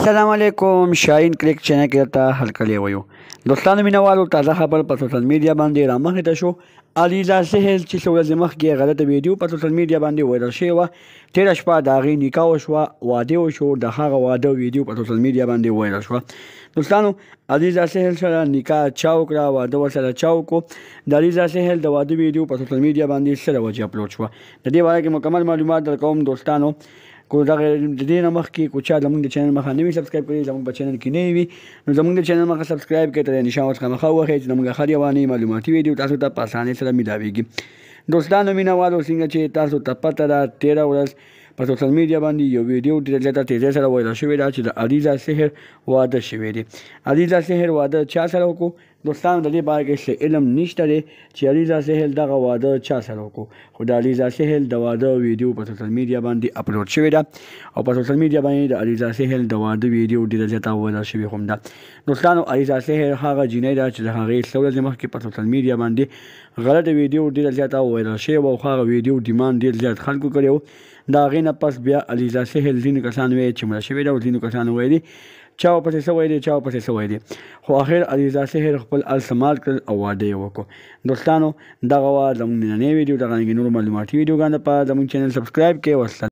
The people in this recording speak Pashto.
السلام علیکم شاهین کلیک چینل کې تا هل کلی ویو دوستانو مینوالو تازه خبر په سوشل میډیا باندې را مخې ته شو علیزا سهیل چې څو ورځې مخکې غلطه ویډیو په سوشل میډیا باندې وایرل شوې وه تېره شپه د هغې نکاح وشوه واده وشو د هغه واده ویډیو په سوشل میډیا باندې وایرل شوه دوستانو علیزا سهیل سره نکاح چا وکړه واده ورسره چا وکړو د علیزا سهیل د واده ویډیو په سوشل میډیا باندې سره وجه اپلوډ شوه د دې باره کې مکمل معلومات درکوم دوستانو کو دا د دې نمخ کې کو چا زمونږ د چینل مخه نه سبسکرایب کړی زمونږ په چینل کې نه وي نو زمونږ د چینل مخه سبسکرایب کړئ ته نشان ورڅخه مخه وخی چې زمونږ خري وانی معلوماتي ویډیو تاسو ته په اسانۍ سره ملاويږي دوستانو مینوالو څنګه چې تاسو ته پته ده 13 ورځ په سوشل میډیا باندې یو ویډیو ډېر زیاته تیزۍ سره وایرل شوې ده چې د علیزا سحر واده شوی دی علیزا سحر واده چا سره وکړو دوستانو د دې باره کې څه علم نشته دی چې علیزا سهیل دغه واده چا سره وکړو خو د علیزا سهیل د واده ویډیو په سوشل میډیا باندې اپلوډ شوې ده او په سوشل میډیا باندې د علیزا سهیل د واده ویډیو ډېره زیاته وویل شوې هم ده دوستانو علیزا سهیل هغه جینۍ ده چې د هغې څو ورځې مخکې په سوشل میډیا باندې غلط ویډیو ډېره زیاته وویل شوې وه او هغه ویډیو ډیمانډ ډېر زیات خلکو کړی و د هغې نه پس بیا علیزا سهیل ځینو کسانو ویل چې مړه شوې ده او ځینو کسانو ویلي چا پسې سوی دی چا پسې سوی دی خو اخر علیزا سحر خپل السمال کړل او واده یې وکړو دوستانو دغه وا زموږ نننۍ ویډیو دغه نور معلوماتي ویډیوګانو لپاره زموږ چینل سبسکرایب کړئ وسلام